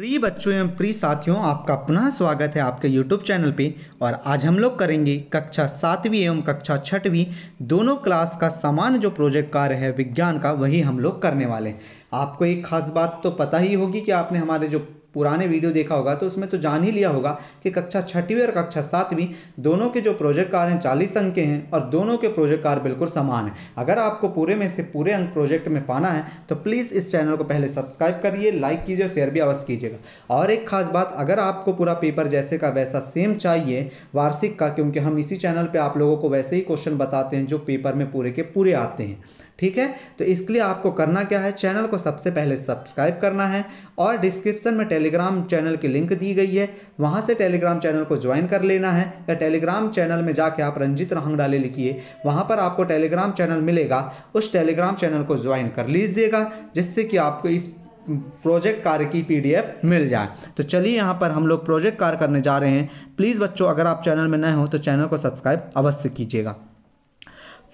pre बच्चों एवं pre साथियों आपका अपना स्वागत है आपके YouTube चैनल पे और आज हम लोग करेंगे कक्षा सातवीं एवं कक्षा छठवीं दोनों क्लास का समान जो प्रोजेक्ट कार्य है विज्ञान का वही हम लोग करने वाले हैं आपको एक खास बात तो पता ही होगी कि आपने हमारे जो पुराने वीडियो देखा होगा तो उसमें तो जान ही लिया होगा कि कक्षा छठवीं और कक्षा सातवीं दोनों के जो प्रोजेक्ट कार हैं चालीस अंक के हैं और दोनों के प्रोजेक्ट कार बिल्कुल समान हैं अगर आपको पूरे में से पूरे अंक प्रोजेक्ट में पाना है तो प्लीज़ इस चैनल को पहले सब्सक्राइब करिए लाइक कीजिए और शेयर भी अवश्य कीजिएगा और एक खास बात अगर आपको पूरा पेपर जैसे का वैसा सेम चाहिए वार्षिक का क्योंकि हम इसी चैनल पर आप लोगों को वैसे ही क्वेश्चन बताते हैं जो पेपर में पूरे के पूरे आते हैं ठीक है तो इसके लिए आपको करना क्या है चैनल को सबसे पहले सब्सक्राइब करना है और डिस्क्रिप्शन में टेलीग्राम चैनल की लिंक दी गई है वहाँ से टेलीग्राम चैनल को ज्वाइन कर लेना है या टेलीग्राम चैनल में जाके आप रंजित रहांग डाले लिखिए वहाँ पर आपको टेलीग्राम चैनल मिलेगा उस टेलीग्राम चैनल को ज्वाइन कर लीजिएगा जिससे कि आपको इस प्रोजेक्ट कार्य की पीडीएफ मिल जाए तो चलिए यहाँ पर हम लोग प्रोजेक्ट कार्य करने जा रहे हैं प्लीज़ बच्चों अगर आप चैनल में नए हो तो चैनल को सब्सक्राइब अवश्य कीजिएगा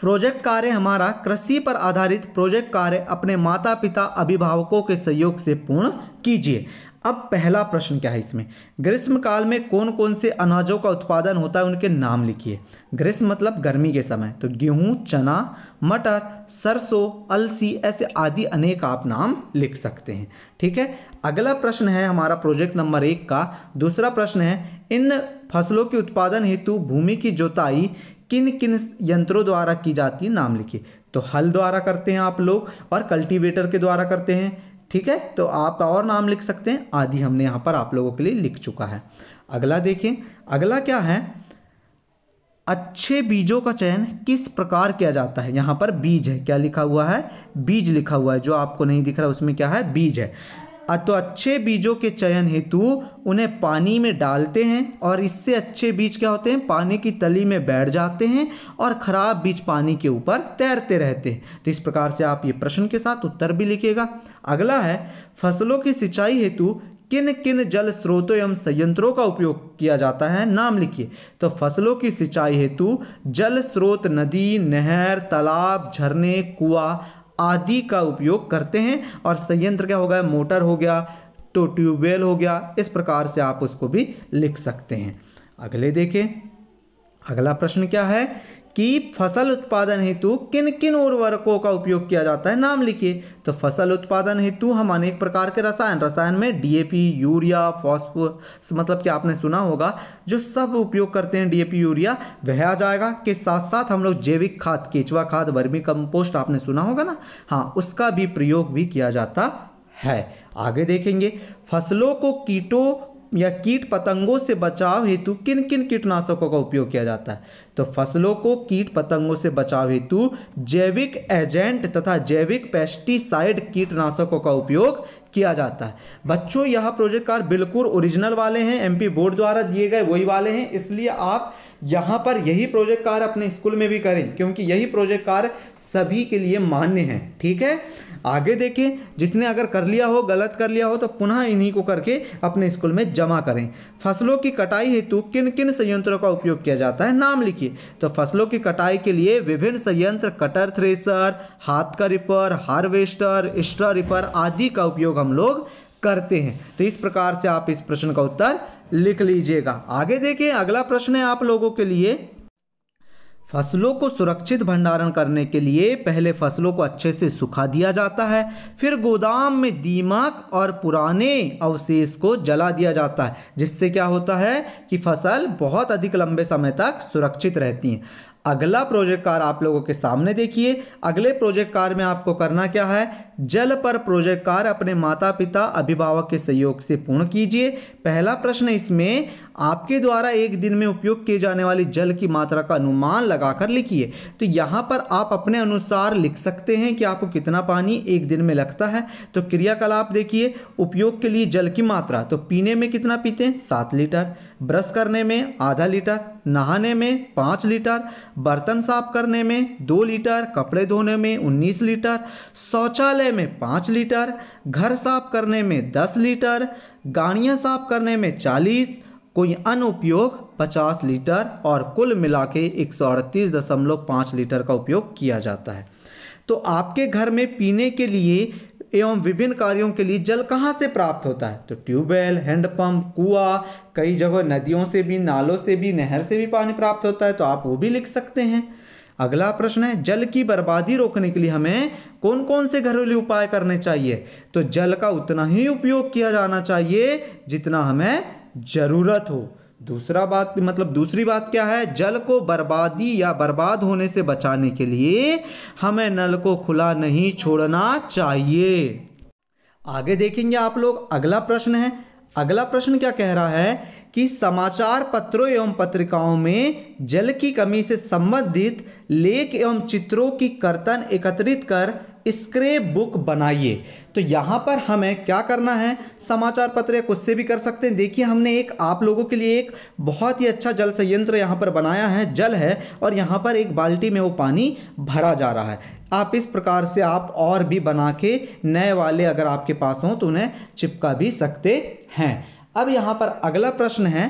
प्रोजेक्ट कार्य हमारा कृषि पर आधारित प्रोजेक्ट कार्य अपने माता पिता अभिभावकों के सहयोग से पूर्ण कीजिए अब पहला प्रश्न क्या है इसमें ग्रीष्म काल में कौन कौन से अनाजों का उत्पादन होता है उनके नाम लिखिए ग्रीष्म मतलब गर्मी के समय तो गेहूँ चना मटर सरसों अलसी ऐसे आदि अनेक आप नाम लिख सकते हैं ठीक है अगला प्रश्न है हमारा प्रोजेक्ट नंबर एक का दूसरा प्रश्न है इन फसलों के उत्पादन हेतु भूमि की जोताई किन किन यंत्रों द्वारा की जाती है नाम लिखिए तो हल द्वारा करते हैं आप लोग और कल्टीवेटर के द्वारा करते हैं ठीक है तो आप और नाम लिख सकते हैं आदि हमने यहाँ पर आप लोगों के लिए लिख चुका है अगला देखें अगला क्या है अच्छे बीजों का चयन किस प्रकार किया जाता है यहाँ पर बीज है क्या लिखा हुआ है बीज लिखा हुआ है जो आपको नहीं दिख रहा उसमें क्या है बीज है तो अच्छे बीजों के चयन हेतु उन्हें पानी में डालते हैं और इससे अच्छे बीज क्या होते हैं पानी की तली में बैठ जाते हैं और ख़राब बीज पानी के ऊपर तैरते रहते हैं तो इस प्रकार से आप ये प्रश्न के साथ उत्तर भी लिखिएगा अगला है फसलों की सिंचाई हेतु किन किन जल स्रोतों एवं संयंत्रों का उपयोग किया जाता है नाम लिखिए तो फसलों की सिंचाई हेतु जल स्रोत नदी नहर तालाब झरने कुआ आदि का उपयोग करते हैं और संयंत्र क्या हो गया मोटर हो गया तो ट्यूबवेल हो गया इस प्रकार से आप उसको भी लिख सकते हैं अगले देखें अगला प्रश्न क्या है कि फसल उत्पादन हेतु किन किन उर्वरकों का उपयोग किया जाता है नाम लिखिए तो फसल उत्पादन हेतु हम अनेक प्रकार के रसायन रसायन में डीएपी यूरिया फॉस्फोरस मतलब कि आपने सुना होगा जो सब उपयोग करते हैं डीएपी यूरिया वह आ जाएगा के साथ साथ हम लोग जैविक खाद केचवा खाद वर्मी कंपोस्ट आपने सुना होगा ना हाँ उसका भी प्रयोग भी किया जाता है आगे देखेंगे फसलों को कीटों या कीट पतंगों से बचाव हेतु किन किन कीटनाशकों का उपयोग किया जाता है तो फसलों को कीट पतंगों से बचाव हेतु जैविक एजेंट तथा जैविक पेस्टिसाइड कीटनाशकों का उपयोग किया जाता है बच्चों यह प्रोजेक्ट कार्ड बिल्कुल ओरिजिनल वाले हैं एमपी बोर्ड द्वारा दिए गए वही वाले हैं इसलिए आप यहाँ पर यही प्रोजेक्ट कार्य अपने स्कूल में भी करें क्योंकि यही प्रोजेक्ट कार्य सभी के लिए मान्य है ठीक है आगे देखें जिसने अगर कर लिया हो गलत कर लिया हो तो पुनः इन्हीं को करके अपने स्कूल में जमा करें फसलों की कटाई हेतु किन किन संयंत्रों का उपयोग किया जाता है नाम लिखिए तो फसलों की कटाई के लिए विभिन्न संयंत्र कटर थ्रेसर हाथ का रिपर हार्वेस्टर स्ट्रा रिपर आदि का उपयोग हम लोग करते हैं तो इस प्रकार से आप इस प्रश्न का उत्तर लिख लीजिएगा आगे देखें अगला प्रश्न है आप लोगों के लिए फसलों को सुरक्षित भंडारण करने के लिए पहले फसलों को अच्छे से सुखा दिया जाता है फिर गोदाम में दीमक और पुराने अवशेष को जला दिया जाता है जिससे क्या होता है कि फसल बहुत अधिक लंबे समय तक सुरक्षित रहती हैं अगला प्रोजेक्ट कार आप लोगों के सामने देखिए अगले प्रोजेक्ट कार में आपको करना क्या है जल पर प्रोजेक्ट कार अपने माता पिता अभिभावक के सहयोग से पूर्ण कीजिए पहला प्रश्न इसमें आपके द्वारा एक दिन में उपयोग किए जाने वाली जल की मात्रा का अनुमान लगाकर लिखिए तो यहाँ पर आप अपने अनुसार लिख सकते हैं कि आपको कितना पानी एक दिन में लगता है तो क्रियाकलाप देखिए उपयोग के लिए जल की मात्रा तो पीने में कितना पीते हैं सात लीटर ब्रश करने में आधा लीटर नहाने में पाँच लीटर बर्तन साफ करने में दो लीटर कपड़े धोने में उन्नीस लीटर शौचालय में पाँच लीटर घर साफ करने में दस लीटर गाड़ियाँ साफ करने में चालीस कोई अन्य उपयोग पचास लीटर और कुल मिला के एक सौ अड़तीस दशमलव पाँच लीटर का उपयोग किया जाता है तो आपके घर में पीने के लिए एवं विभिन्न कार्यों के लिए जल कहाँ से प्राप्त होता है तो ट्यूबवेल हैंडपम्प कुआ कई जगह नदियों से भी नालों से भी नहर से भी पानी प्राप्त होता है तो आप वो भी लिख सकते हैं अगला प्रश्न है जल की बर्बादी रोकने के लिए हमें कौन कौन से घरेलू उपाय करने चाहिए तो जल का उतना ही उपयोग किया जाना चाहिए जितना हमें ज़रूरत हो दूसरा बात मतलब दूसरी बात क्या है जल को बर्बादी या बर्बाद होने से बचाने के लिए हमें नल को खुला नहीं छोड़ना चाहिए आगे देखेंगे आप लोग अगला प्रश्न है अगला प्रश्न क्या कह रहा है कि समाचार पत्रों एवं पत्रिकाओं में जल की कमी से संबंधित लेख एवं चित्रों की कर्तन एकत्रित कर स्क्रेप बुक बनाइए तो यहाँ पर हमें क्या करना है समाचार पत्र या कुछ से भी कर सकते हैं देखिए हमने एक आप लोगों के लिए एक बहुत ही अच्छा जल संयंत्र यहाँ पर बनाया है जल है और यहाँ पर एक बाल्टी में वो पानी भरा जा रहा है आप इस प्रकार से आप और भी बना के नए वाले अगर आपके पास हों तो उन्हें चिपका भी सकते हैं अब यहाँ पर अगला प्रश्न है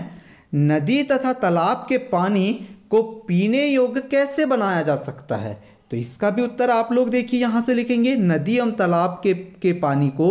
नदी तथा तालाब के पानी को पीने योग्य कैसे बनाया जा सकता है तो इसका भी उत्तर आप लोग देखिए यहाँ से लिखेंगे नदी एवं तालाब के के पानी को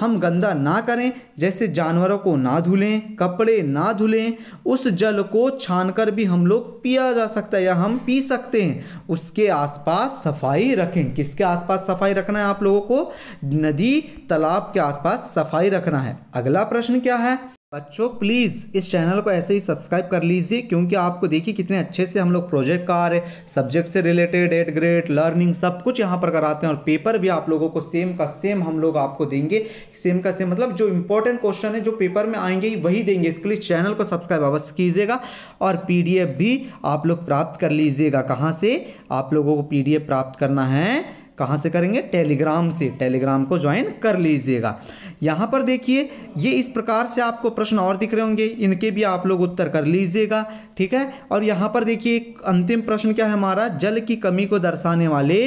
हम गंदा ना करें जैसे जानवरों को ना धुलें कपड़े ना धुलें उस जल को छानकर भी हम लोग पिया जा सकता है या हम पी सकते हैं उसके आसपास सफाई रखें किसके आसपास सफाई रखना है आप लोगों को नदी तालाब के आसपास सफाई रखना है अगला प्रश्न क्या है बच्चों प्लीज़ इस चैनल को ऐसे ही सब्सक्राइब कर लीजिए क्योंकि आपको देखिए कितने अच्छे से हम लोग प्रोजेक्ट रहे सब्जेक्ट से रिलेटेड एट ग्रेड लर्निंग सब कुछ यहाँ पर कराते हैं और पेपर भी आप लोगों को सेम का सेम हम लोग आपको देंगे सेम का सेम मतलब जो इंपॉर्टेंट क्वेश्चन है जो पेपर में आएंगे वही देंगे इसके लिए चैनल को सब्सक्राइब अवश्य कीजिएगा और पी भी आप लोग प्राप्त कर लीजिएगा कहाँ से आप लोगों को पी प्राप्त करना है कहाँ से करेंगे टेलीग्राम से टेलीग्राम को ज्वाइन कर लीजिएगा यहाँ पर देखिए ये इस प्रकार से आपको प्रश्न और दिख रहे होंगे इनके भी आप लोग उत्तर कर लीजिएगा ठीक है और यहाँ पर देखिए अंतिम प्रश्न क्या है हमारा जल की कमी को दर्शाने वाले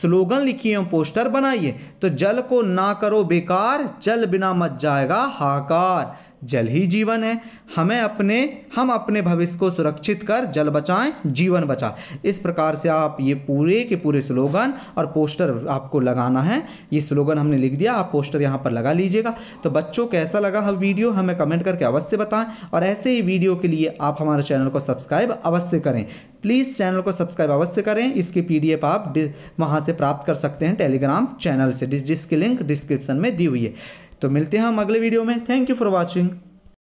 स्लोगन लिखिए और पोस्टर बनाइए तो जल को ना करो बेकार जल बिना मत जाएगा हाकार जल ही जीवन है हमें अपने हम अपने भविष्य को सुरक्षित कर जल बचाएं जीवन बचा इस प्रकार से आप ये पूरे के पूरे स्लोगन और पोस्टर आपको लगाना है ये स्लोगन हमने लिख दिया आप पोस्टर यहाँ पर लगा लीजिएगा तो बच्चों कैसा लगा हम वीडियो हमें कमेंट करके अवश्य बताएं और ऐसे ही वीडियो के लिए आप हमारे चैनल को सब्सक्राइब अवश्य करें प्लीज़ चैनल को सब्सक्राइब अवश्य करें इसकी पी आप वहाँ से प्राप्त कर सकते हैं टेलीग्राम चैनल से जिसकी लिंक डिस्क्रिप्शन में दी हुई है तो मिलते हैं हम अगले वीडियो में थैंक यू फॉर वॉचिंग